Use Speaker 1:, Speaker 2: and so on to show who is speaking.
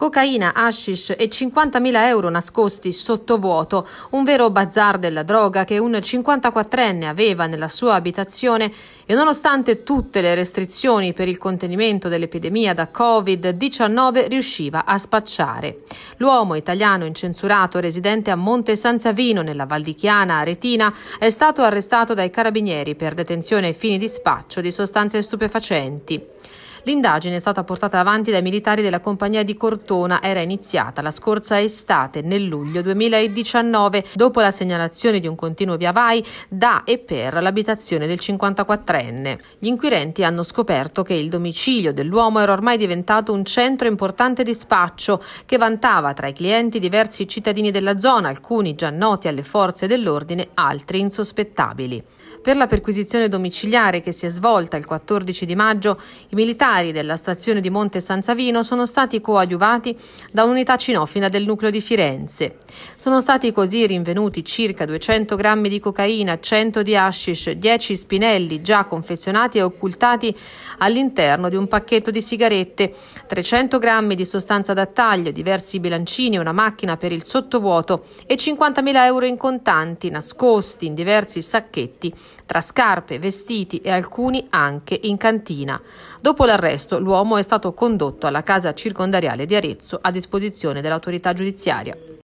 Speaker 1: cocaina, hashish e 50.000 euro nascosti sottovuoto, un vero bazar della droga che un 54enne aveva nella sua abitazione e nonostante tutte le restrizioni per il contenimento dell'epidemia da Covid-19 riusciva a spacciare. L'uomo italiano incensurato residente a Monte San Savino nella Val di Chiana, Aretina è stato arrestato dai carabinieri per detenzione ai fini di spaccio di sostanze stupefacenti. L'indagine è stata portata avanti dai militari della compagnia di Cortona, era iniziata la scorsa estate, nel luglio 2019, dopo la segnalazione di un continuo via vai da e per l'abitazione del 54enne. Gli inquirenti hanno scoperto che il domicilio dell'uomo era ormai diventato un centro importante di spaccio che vantava tra i clienti diversi cittadini della zona, alcuni già noti alle forze dell'ordine, altri insospettabili. Per la perquisizione domiciliare che si è svolta il 14 di maggio, i militari militari della stazione di Monte San Savino sono stati coadiuvati da un'unità cinofila del nucleo di Firenze. Sono stati così rinvenuti circa 200 grammi di cocaina, 100 di hashish, 10 spinelli già confezionati e occultati all'interno di un pacchetto di sigarette, 300 grammi di sostanza da taglio, diversi bilancini, una macchina per il sottovuoto e 50.000 euro in contanti nascosti in diversi sacchetti tra scarpe, vestiti e alcuni anche in cantina. Dopo la arresto, l'uomo è stato condotto alla casa circondariale di Arezzo a disposizione dell'autorità giudiziaria.